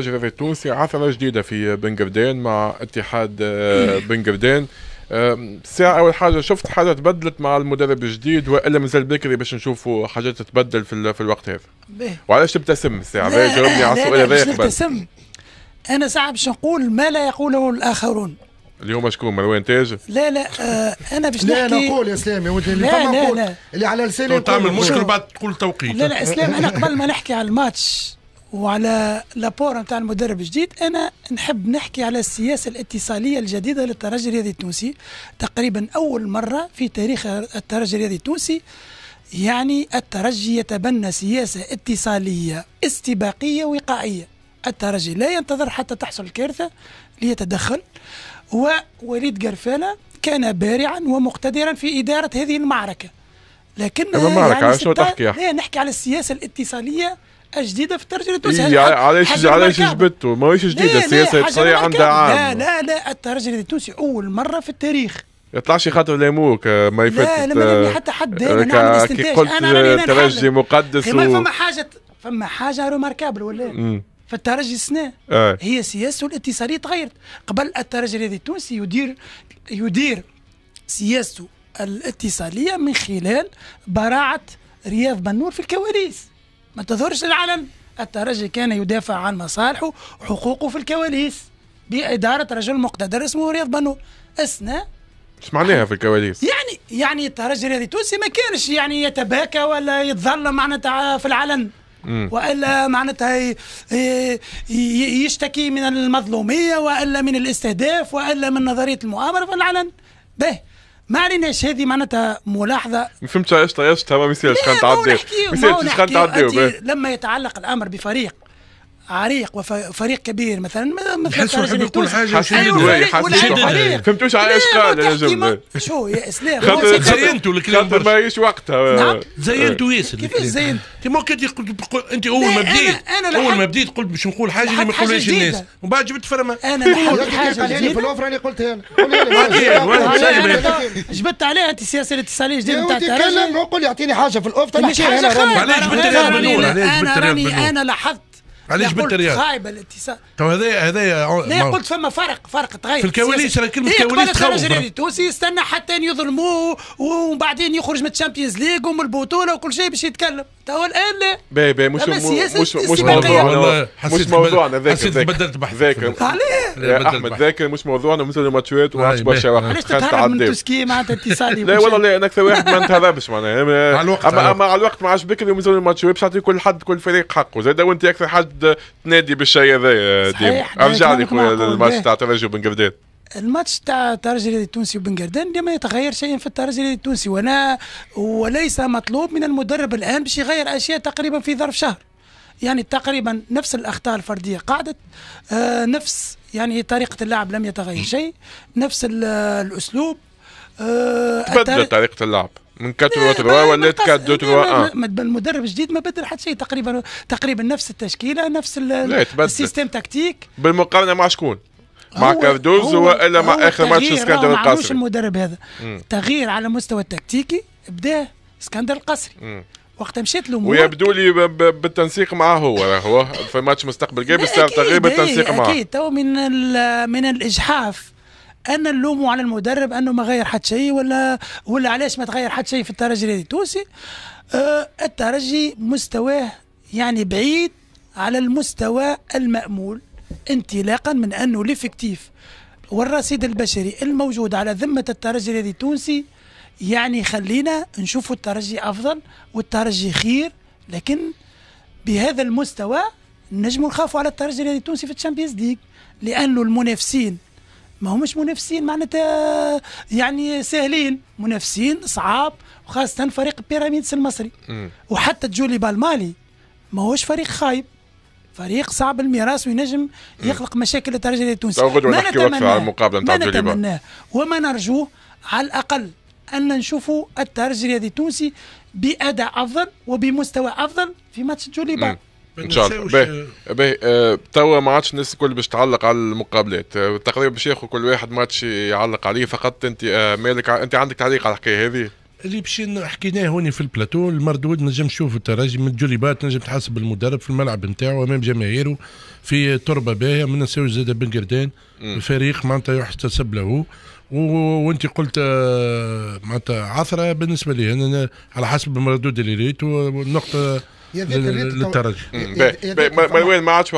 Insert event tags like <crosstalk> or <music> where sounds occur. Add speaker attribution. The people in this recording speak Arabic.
Speaker 1: في التونسي عثره جديده في بن مع اتحاد آه، بن ساعة أول حاجة شفت حاجة تبدلت مع المدرب الجديد وإلا مازال بكري باش نشوفوا حاجات تتبدل في, في الوقت هذا وعلاش تبتسم الساعة باش جاوبني على السؤال هذا تبتسم
Speaker 2: أنا ساعة باش نقول ما لا يقوله الآخرون
Speaker 1: اليوم شكون مروان تاج؟
Speaker 2: لا لا آه انا باش نحكي لا نقول يا اسلام يا ودي اللي لا لا لا اللي على لساني تعمل مشكل بعد
Speaker 1: تقول توقيت لا لا اسلام انا قبل
Speaker 2: ما نحكي على الماتش وعلى لابور نتاع المدرب الجديد انا نحب نحكي على السياسه الاتصاليه الجديده للترجي الرياضي التونسي تقريبا اول مره في تاريخ الترجي الرياضي التونسي يعني الترجي يتبنى سياسه اتصاليه استباقيه وقائيه الترجي لا ينتظر حتى تحصل الكارثه ليتدخل ووليد قرفاله كان بارعا ومقتدرا في اداره هذه المعركه لكنها يعني معركة تحكي نحكي على السياسه الاتصاليه جديده في الترجمه التونسيه علاش علاش
Speaker 1: جبدته ماهيش جديده السياسه الاقتصاديه عندها عام لا
Speaker 2: لا لا الترجمه التونسي اول مره في التاريخ
Speaker 1: يطلعش خاطر ليموك آه، ما يفوت لا لا آه، حتى حد آه، انا نعمل استنتاج انا ترجي مقدس و... فما
Speaker 2: حاجه فما حاجه ريماركابل ولا في فالترجي السنة هي سياسته الاتصالية تغيرت قبل الترجي الرياضي التونسي يدير يدير سياسته الاتصالية من خلال براعة رياض بنور في الكواليس ما تظهرش للعلن الترجي كان يدافع عن مصالحه وحقوقه في الكواليس بإدارة رجل مقتدر اسمه رياض بنو أثناء
Speaker 1: معناها في الكواليس
Speaker 2: يعني يعني الترجي الرياضي التونسي ما كانش يعني يتباكى ولا يتظلم معناتها في العلن والا معناتها يشتكي من المظلوميه والا من الاستهداف والا من نظريه المؤامره في العلن به ما عليناش هذه معناتها ملاحظه
Speaker 1: ما فهمتش علاش طياش تمام ميسير شكون تعديو ميسير شكون تعديو
Speaker 2: لما يتعلق الامر بفريق عريق وفريق كبير مثلا مثلا يحب يقول حاجه شديد أيوه، فهمتوش على
Speaker 1: اش قال يا جماعه
Speaker 2: شو يا اسلام خاطر زينتوا
Speaker 1: الكلام خاطر ماهيش وقتها نعم زينتوا إيه. ياسر كيفاش زينت انت قلت انت اول ما بديت اول ما بديت قلت باش نقول حاجه اللي ما يقولهاش الناس ومن بعد جبت فرما انا يعني قلت حاجه في الاوفر
Speaker 2: انا قلتها انا جبت عليها انت السياسه الاتصالات تصالي نتاع تكلم قول يعطيني حاجه في الاوفر انا حاجه علاش انا لاحظت
Speaker 1: علاش بنت ريال
Speaker 2: خايبه الاتصال
Speaker 1: تو هذايا هذايا لا قلت
Speaker 2: فما فرق فرق تغير في الكواليس راه كلمه الكواليس إيه، تخوف الرجل التونسي يستنى حتى يظلموه ومن بعدين يخرج من الشامبيونز ليغ ومن البطوله وكل شيء باش يتكلم تو الان باهي مش مش مش موضوعنا مش موضوعنا ذاكر حسيت
Speaker 1: بدلت بحث ذاك علاه احمد ذاكر مش موضوعنا مثل الماتشات وعادش برشا واحد علاش تتهرب من توسكي
Speaker 2: معناتها اتصالي <laughs> لا والله لا انا اكثر واحد ما
Speaker 1: نتهربش معناها يعني <laughs> اما اما على الوقت ما عادش بكري مثل الماتشات باش تعطي كل حد كل فريق حقه زاد وانت اكثر حد تنادي بالشيء هذايا ديما ارجع لي خويا الماتش إيه؟ تاع ترجي بن قرداد
Speaker 2: الماتش تاع الترجي التونسي وبن قردان لم يتغير شيء في الترجي التونسي وانا وليس مطلوب من المدرب الان باش يغير اشياء تقريبا في ظرف شهر يعني تقريبا نفس الاخطاء الفرديه قعدت آه نفس يعني طريقه اللعب لم يتغير شيء نفس الاسلوب آه تبدلت
Speaker 1: طريقه اللعب من 4 3 ولا 4 2 3
Speaker 2: المدرب الجديد ما بدل حتى شيء تقريبا تقريبا نفس التشكيله نفس السيستم تكتيك
Speaker 1: بالمقارنه مع شكون؟ مع كاردوزو والا مع اخر ماتش اسكندر القصري هو
Speaker 2: المدرب هذا تغيير على مستوى التكتيكي بدا اسكندر القصري وقت مشيت له ويبدو
Speaker 1: لي بالتنسيق معه هو هو في ماتش مستقبل جاي صار تغيير بالتنسيق معه اكيد
Speaker 2: تو من من الاجحاف ان نلوموا على المدرب انه ما غير حد شيء ولا ولا علاش ما تغير حد شيء في الترجي التونسي أه، الترجي مستواه يعني بعيد على المستوى المأمول انطلاقا من أنه ليفكتيف والرصيد البشري الموجود على ذمة الترجي الذي التونسي يعني خلينا نشوف الترجي أفضل والترجي خير لكن بهذا المستوى نجم نخافوا على الترجي الذي التونسي في الشامبيونز ليج لأنه المنافسين ما همش منافسين معناتها يعني سهلين منافسين صعاب وخاصة فريق بيراميدس المصري م. وحتى جولي بالمالي ما هوش فريق خايب فريق صعب الميراث وينجم يخلق مشاكل للترجي التونسي ما نتمناه ما نتمناه وما نرجوه على الاقل ان نشوفوا الترجي الرياضي التونسي باداء افضل وبمستوى افضل في ماتش جوليبا ان شاء الله
Speaker 1: باهي آه. آه، توا ما عادش الناس الكل باش تعلق على المقابلات آه، تقريبا باش ياخذ كل واحد ماتش يعلق عليه فقط انت مالك انت عندك تعليق على الحكايه هذه اللي باش حكيناه هوني في البلاتو المردود نجم تشوف الترجي من الجوليبات نجم تحسب المدرب في الملعب نتاعو امام جماهيره في تربه باهيه ما ننساوش زاد بن قردان الفريق معناتها يحتسب له وانت قلت آه، معناتها عثره بالنسبه لي انا على حسب المردود اللي ريت النقطه للترجي ما عادش